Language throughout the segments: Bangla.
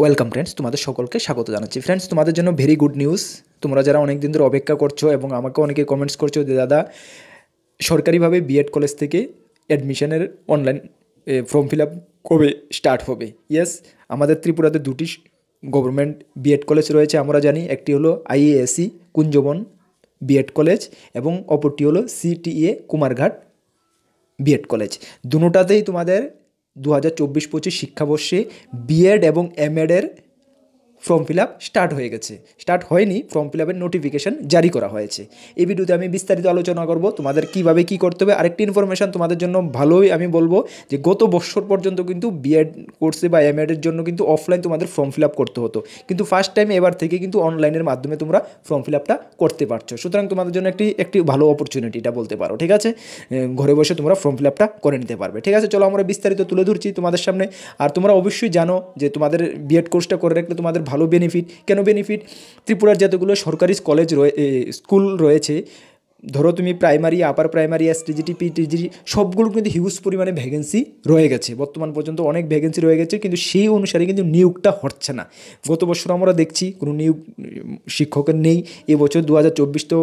ওয়েলকাম ফ্রেন্ডস তোমাদের সকলকে স্বাগত জানাচ্ছি ফ্রেন্ডস তোমাদের জন্য ভেরি গুড নিউজ তোমরা যারা অনেক দিন ধরে অপেক্ষা করছো এবং আমাকে অনেকে কমেন্টস করছো যে দাদা সরকারিভাবে বিএড কলেজ থেকে অ্যাডমিশনের অনলাইন ফর্ম ফিল আপ কবে স্টার্ট হবে ইয়েস আমাদের ত্রিপুরাতে দুটি গভর্নমেন্ট বিএড কলেজ রয়েছে আমরা জানি একটি হলো IASE e, Kunjaban BEd college এবং অপরটি হলো সিটিএ কুমারঘাট বিএড কলেজ দুটাতেই তোমাদের দু হাজার চব্বিশ পঁচিশ শিক্ষাবর্ষে বিএড এবং এমএডের ফর্ম ফিল আপ স্টার্ট হয়ে গেছে স্টার্ট হয়নি ফর্ম ফিল আপের নোটিফিকেশান জারি করা হয়েছে এই ভিডিওতে আমি বিস্তারিত আলোচনা করব তোমাদের কিভাবে কি করতে হবে আরেকটি ইনফরমেশান তোমাদের জন্য ভালোই আমি বলবো যে গত বছর পর্যন্ত কিন্তু বিএড কোর্সে বা এমএডের জন্য কিন্তু অফলাইন তোমাদের ফর্ম ফিল আপ করতে হতো কিন্তু ফার্স্ট টাইম এবার থেকে কিন্তু অনলাইনের মাধ্যমে তোমরা ফর্ম ফিল আপটা করতে পারছো সুতরাং তোমাদের জন্য একটি একটি ভালো অপরচুনিটি এটা বলতে পারো ঠিক আছে ঘরে বসে তোমরা ফর্ম ফিল আপটা করে নিতে পারবে ঠিক আছে চলো আমরা বিস্তারিত তুলে ধরছি তোমাদের সামনে আর তোমরা অবশ্যই জানো যে তোমাদের বিএড কোর্সটা করে রাখলে তোমাদের ভালো ভালো বেনিফিট কেন বেনিফিট ত্রিপুরার যতগুলো সরকারি কলেজ রয়ে স্কুল রয়েছে ধরো তুমি primary upper primary S TGT TGT সবগুলো কিন্তু হিউজ পরিমাণে ভ্যাকেন্সি রয়ে গেছে বর্তমান পর্যন্ত অনেক ভ্যাকেন্সি রয়ে গেছে কিন্তু সেই অনুসারে কিন্তু নিয়োগটা হচ্ছে না গত বছর আমরা দেখছি কোনো নিয়োগ শিক্ষকের নেই এবছর দু হাজার চব্বিশ তো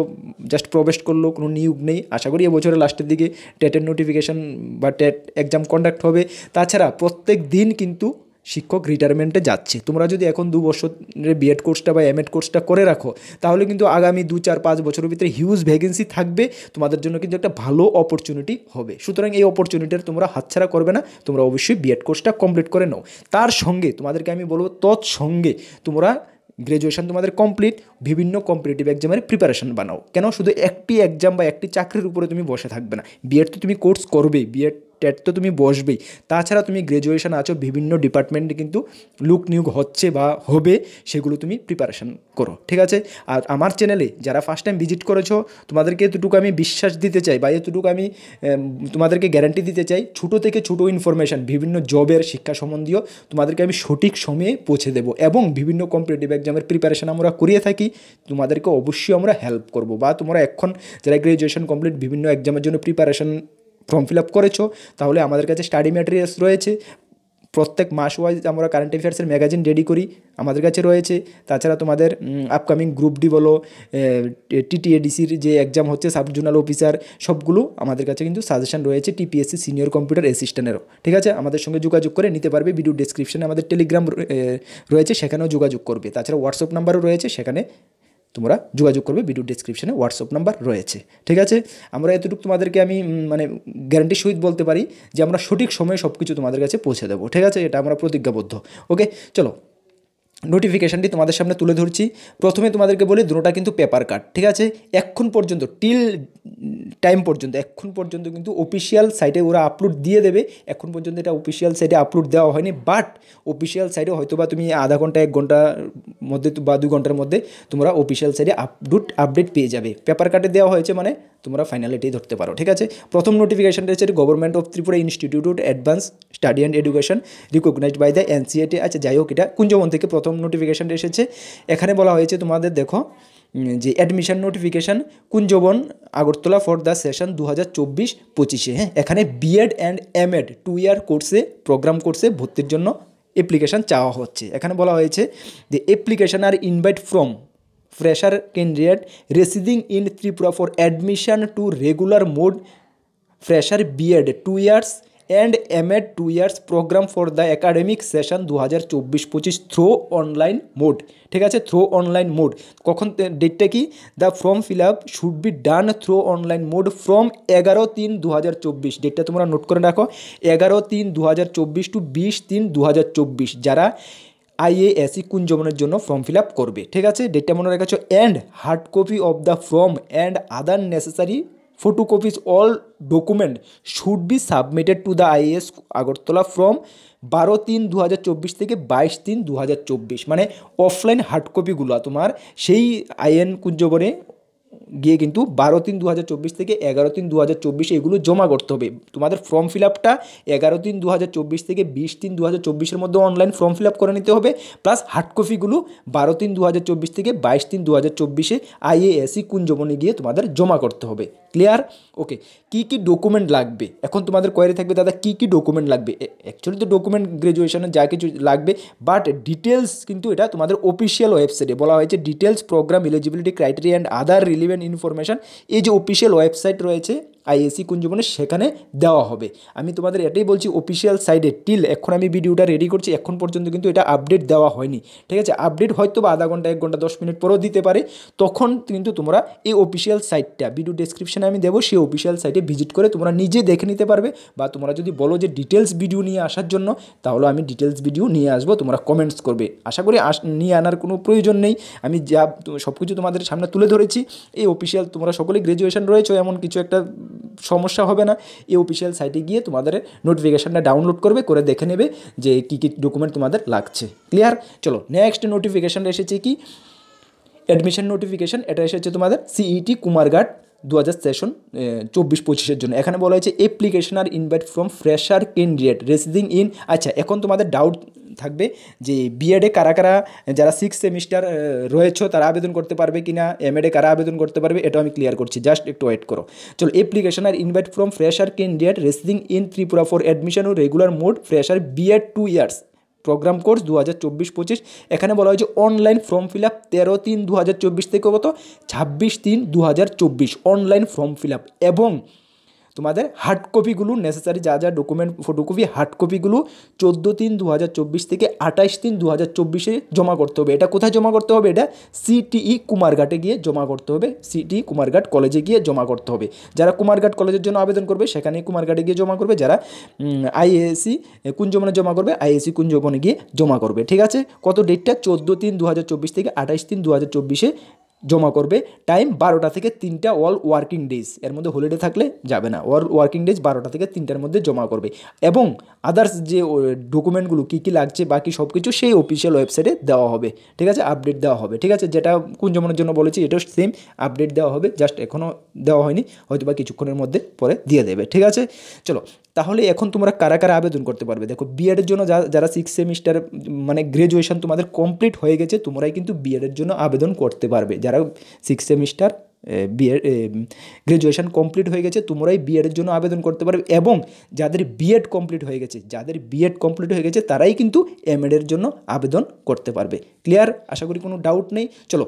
জাস্ট প্রবেশ করলো কোনো নিয়োগ নেই আশা করি এবছরের লাস্টের দিকে টেটের নোটিফিকেশান বা টেট এক্সাম কন্ডাক্ট হবে তাছাড়া প্রত্যেক দিন কিন্তু শিক্ষক রিটায়ারমেন্টে যাচ্ছে তোমরা যদি এখন দু বছরের বিএড কোর্সটা বা এম কোর্সটা করে রাখো তাহলে কিন্তু আগামী দু চার পাঁচ বছরের ভিতরে হিউজ ভ্যাকেন্সি থাকবে তোমাদের জন্য কিন্তু একটা ভালো অপরচুনিটি হবে সুতরাং এই অপরচুনিটির তোমরা হাতছাড়া করবে না তোমরা অবশ্যই বিএড কোর্সটা কমপ্লিট করে নাও তার সঙ্গে তোমাদেরকে আমি বলবো তৎসঙ্গে তোমরা গ্রাজুয়েশন তোমাদের কমপ্লিট বিভিন্ন কম্পিটিটিভ এক্সামের প্রিপারেশন বানাও কেন শুধু একটি এক্সাম বা একটি চাকরির উপরে তুমি বসে থাকবে না বিএড তো তুমি কোর্স করবেই বিএড টেট তো তুমি বসবেই তাছাড়া তুমি গ্রাজুয়েশান আছো বিভিন্ন ডিপার্টমেন্টে কিন্তু লুক নিয়োগ হচ্ছে বা হবে সেগুলো তুমি প্রিপারেশান করো ঠিক আছে আর আমার চ্যানেলে যারা ফার্স্ট টাইম ভিজিট করেছো তোমাদেরকে এতটুকু আমি বিশ্বাস দিতে চাই বা এতটুকু আমি তোমাদেরকে গ্যারান্টি দিতে চাই ছোটো থেকে ছোটো ইনফরমেশান বিভিন্ন জবের শিক্ষা সম্বন্ধীয় তোমাদেরকে আমি সঠিক সময়ে পৌঁছে দেবো এবং বিভিন্ন কম্পিটিভ এক্সামের প্রিপারেশান আমরা করিয়ে থাকি তোমাদেরকে অবশ্যই আমরা হেল্প করব বা তোমরা এখন যারা গ্র্যাজুয়েশন কমপ্লিট বিভিন্ন এক্সামের জন্য প্রিপারেশান ফর্ম ফিল আপ করেছো তাহলে আমাদের কাছে স্টাডি ম্যাটেরিয়ালস রয়েছে প্রত্যেক মাস ওয়াইজ আমরা কারেন্ট অ্যাফেয়ার্সের ম্যাগাজিন রেডি করি আমাদের কাছে রয়েছে তাছাড়া তোমাদের আপকামিং গ্রুপ ডি বলো টিটিএডিসির যে এক্সাম হচ্ছে সাব জোনাল অফিসার সবগুলো আমাদের কাছে কিন্তু সাজেশন রয়েছে টিপিএসসি সিনিয়র কম্পিউটার অ্যাসিস্ট্যান্টেরও ঠিক আছে আমাদের সঙ্গে যোগাযোগ করে নিতে পারবে ভিডিও ডিসক্রিপশানে আমাদের টেলিগ্রাম রয়েছে সেখানেও যোগাযোগ করবে তাছাড়া হোয়াটসঅ্যাপ নাম্বারও রয়েছে সেখানে তোমরা যোগাযোগ করবে ভিডিও ডিসক্রিপশানে হোয়াটসঅ্যাপ নাম্বার রয়েছে ঠিক আছে আমরা এতটুকু তোমাদেরকে আমি মানে গ্যারান্টি সহিত বলতে পারি যে আমরা সঠিক সময়ে সব কিছু তোমাদের কাছে পৌঁছে দেবো ঠিক আছে এটা আমরা প্রতিজ্ঞাবদ্ধ ওকে চলো নোটিফিকেশানটি তোমাদের সামনে তুলে ধরছি প্রথমে তোমাদেরকে বলি দুটোটা কিন্তু পেপার কাট ঠিক আছে এখন পর্যন্ত টিল টাইম পর্যন্ত এখন পর্যন্ত কিন্তু অফিসিয়াল সাইটে ওরা আপলোড দিয়ে দেবে এখন পর্যন্ত এটা অফিসিয়াল সাইটে আপলোড দেওয়া হয়নি বাট অফিসিয়াল সাইটে হয়তো বা তুমি আধা ঘন্টা এক ঘন্টার মধ্যে বা দু ঘন্টার মধ্যে তোমরা অফিসিয়াল সাইটে আপডুট আপডেট পেয়ে যাবে পেপার কাটে দেওয়া হয়েছে মানে তোমরা ফাইনালিটি ধরতে পারো ঠিক আছে প্রথম নোটিফিকেশানটা হচ্ছে government of Tripura institute advance study and education recognised by the NCTE আচ্ছা যাই হোক এটা কুঞ্জবন থেকে প্রথম নোটিফিকেশানটা এসেছে এখানে বলা হয়েছে তোমাদের দেখো যে admission notification Kunjaban Agartala for the session দু হাজার চব্বিশ পঁচিশে হ্যাঁ এখানে BEd and M Ed two year কোর্সে প্রোগ্রাম কোর্সে ভর্তির জন্য অ্যাপ্লিকেশান চাওয়া হচ্ছে এখানে বলা হয়েছে যে application are invite from fresher candidate residing in Tripura for admission to regular mode fresher BEd two years and M Ed two years programme for the academic session দু হাজার চব্বিশ পঁচিশ থ্রো অনলাইন মোড ঠিক আছে থ্রো অনলাইন মোড কখন ডেটটা কি the form fill up should be done through online mode from এগারো তিন দু হাজার চব্বিশ ডেটটা তোমরা নোট করে রাখো এগারো তিন দু হাজার চব্বিশ টু বিশ তিন দু হাজার চব্বিশ যারা আইএএসি e কুঞ্জমনের জন্য ফর্ম ফিল আপ করবে ঠিক আছে ডেটটা মনে রেখেছো and hard copy of the form and other necessary photocopies all document should be submitted to the IASE Agartala from বারো তিন দু থেকে বাইশ তিন দু মানে অফলাইন হার্ড কপিগুলো তোমার সেই আইএন কুঞ্জবনে গিয়ে কিন্তু বারো তিন দু থেকে এগারো তিন দু এগুলো জমা করতে হবে তোমাদের ফর্ম ফিল আপটা এগারো তিন দু থেকে বিশ তিন দু হাজার মধ্যে অনলাইন ফর্ম ফিল আপ করে নিতে হবে প্লাস হার্ড কপিগুলো বারো তিন দু থেকে বাইশ তিন দু হাজার চব্বিশে আইএএসি কুঞ্জবনে গিয়ে তোমাদের জমা করতে হবে ক্লিয়ার ওকে কি কি ডকুমেন্ট লাগবে এখন তোমাদের কোয়ারি থাকবে দাদা কি কি ডকুমেন্ট লাগবে অ্যাকচুয়ালি তো ডকুমেন্ট গ্র্যাজুয়েশনে যা কিছু লাগবে বাট ডিটেলস কিন্তু এটা তোমাদের অফিসিয়াল ওয়েবসাইটে বলা হয়েছে details programme eligibility criteria and other relevant information এই যে অফিসিয়াল ওয়েবসাইট রয়েছে আইএসি জীবনে সেখানে দেওয়া হবে আমি তোমাদের এটাই বলছি অফিসিয়াল সাইডে টিল এখন আমি ভিডিওটা রেডি করছি এখন পর্যন্ত কিন্তু এটা আপডেট দেওয়া হয়নি ঠিক আছে আপডেট হয়তো বা আধা ঘন্টা এক ঘন্টা দশ মিনিট পরেও দিতে পারে তখন কিন্তু তোমরা এই অফিসিয়াল সাইটটা ভিডিও ডেসক্রিপশানে আমি দেবো সেই অফিসিয়াল সাইটে ভিজিট করে তোমরা নিজে দেখে নিতে পারবে বা তোমরা যদি বলো যে ডিটেলস ভিডিও নিয়ে আসার জন্য তাহলে আমি ডিটেলস ভিডিও নিয়ে আসবো তোমরা কমেন্টস করবে আশা করি নিয়ে আনার কোনো প্রয়োজন নেই আমি যা সব কিছু তোমাদের সামনে তুলে ধরেছি এই অফিসিয়াল তোমরা সকলে গ্র্যাজুয়েশন রয়েছে এমন কিছু একটা সমস্যা হবে না এই অফিসিয়াল সাইটে গিয়ে তোমাদের নোটিফিকেশানটা ডাউনলোড করবে করে দেখে নেবে যে কী কী ডকুমেন্ট তোমাদের লাগছে ক্লিয়ার চলো নেক্সট নোটিফিকেশানটা এসেছে কি অ্যাডমিশন নোটিফিকেশান এটা এসেছে তোমাদের সিইটি কুমারঘাট দু হাজার সেশন চব্বিশ পঁচিশের জন্য এখানে বলা হয়েছে application are invite from fresher candidate residing in আচ্ছা এখন তোমাদের ডাউট থাকবে যে বিএডে কারা কারা যারা সিক্স সেমিস্টার রয়েছ তারা আবেদন করতে পারবে কি না এমএডে কারা আবেদন করতে পারবে এটাও আমি ক্লিয়ার করছি জাস্ট একটু ওয়েট করো চলো application are invite from fresher candidate residing in Tripura for admission ও regular mode fresher BEd two years programme course দু হাজার চব্বিশ পঁচিশ এখানে বলা হয়েছে অনলাইন ফর্ম ফিল আপ তেরো তিন দু হাজার চব্বিশ থেকে কত ছাব্বিশ তিন দু হাজার চব্বিশ অনলাইন ফর্ম ফিল আপ এবং তোমাদের হার্ড কপিগুলো নেসেসারি যা যা ডকুমেন্ট ফটোকপি হার্ড কপিগুলো চোদ্দো তিন দু থেকে আঠাশ তিন দু চব্বিশে জমা করতে হবে এটা কোথায় জমা করতে হবে এটা সিটিই e কুমারঘাটে গিয়ে জমা করতে হবে সিটিই e কুমারঘাট কলেজে গিয়ে জমা করতে হবে যারা কুমারঘাট কলেজের জন্য আবেদন করবে সেখানেই কুমারঘাটে গিয়ে জমা করবে যারা আইএসি কুঞ্জবনে জমা করবে আইএসি কুঞ্জবনে গিয়ে জমা করবে ঠিক আছে কত ডেটটা চোদ্দো তিন দু থেকে আঠাশ তিন দু চব্বিশে জমা করবে টাইম বারোটা থেকে তিনটা অল ওয়ার্কিং ডেজ এর মধ্যে হলিডে থাকলে যাবে না অল ওয়ার্কিং ডেজ বারোটা থেকে তিনটার মধ্যে জমা করবে এবং আদার্স যে ডকুমেন্টগুলো কী কী লাগছে বাকি সব কিছু সেই অফিসিয়াল ওয়েবসাইটে দেওয়া হবে ঠিক আছে আপডেট দেওয়া হবে ঠিক আছে যেটা কোন জমানোর জন্য বলেছি এটাও সেম আপডেট দেওয়া হবে জাস্ট এখনও দেওয়া হয়নি হয়তো বা কিছুক্ষণের মধ্যে পরে দিয়ে দেবে ঠিক আছে চলো তাহলে এখন তোমরা কারা কারা আবেদন করতে পারবে দেখো বিএডের জন্য যারা সিক্স সেমিস্টার মানে গ্রাজুয়েশন তোমাদের কমপ্লিট হয়ে গেছে তোমরাই কিন্তু বিএডের জন্য আবেদন করতে পারবে যারা six semester BEd graduation complete হয়ে গেছে তোমরাই বিএডের জন্য আবেদন করতে পারবে এবং যাদের বিএড কমপ্লিট হয়ে গেছে যাদের বিএড কমপ্লিট হয়ে গেছে তারাই কিন্তু এমএডের জন্য আবেদন করতে পারবে ক্লিয়ার আশা করি কোনো ডাউট নেই চলো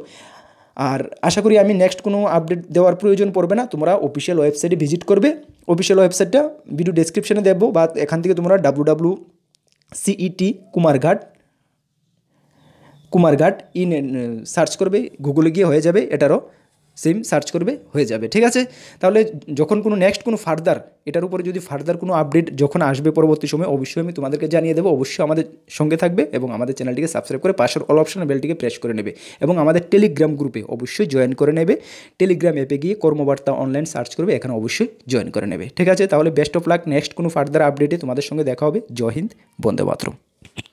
আর আশা করি আমি নেক্সট কোনো আপডেট দেওয়ার প্রয়োজন পড়বে না তোমরা অফিসিয়াল ওয়েবসাইটে ভিজিট করবে অফিসিয়াল ওয়েবসাইটটা ভিডিও ডেসক্রিপশানে দেবো বা এখান থেকে তোমরা W W CTE Kumarghat Kumarghat in search করবে গুগলে গিয়ে হয়ে যাবে এটারও সেম সার্চ করবে হয়ে যাবে ঠিক আছে তাহলে যখন কোনো নেক্সট কোনো ফার্দার এটার উপরে যদি ফার্দার কোনো আপডেট যখন আসবে পরবর্তী সময় অবশ্যই আমি তোমাদেরকে জানিয়ে দেবো অবশ্যই আমাদের সঙ্গে থাকবে এবং আমাদের চ্যানেলটিকে সাবস্ক্রাইব করে পাশের অল অপশন বেলটিকে প্রেস করে নেবে এবং আমাদের টেলিগ্রাম গ্রুপে অবশ্যই জয়েন করে নেবে টেলিগ্রাম অ্যাপে গিয়ে কর্মবার্তা অনলাইন সার্চ করবে এখানে অবশ্যই জয়েন করে নেবে ঠিক আছে তাহলে বেস্ট অফ লাক নেক্সট কোনো ফার্দার আপডেটে তোমাদের সঙ্গে দেখা হবে জয় হিন্দ বন্দে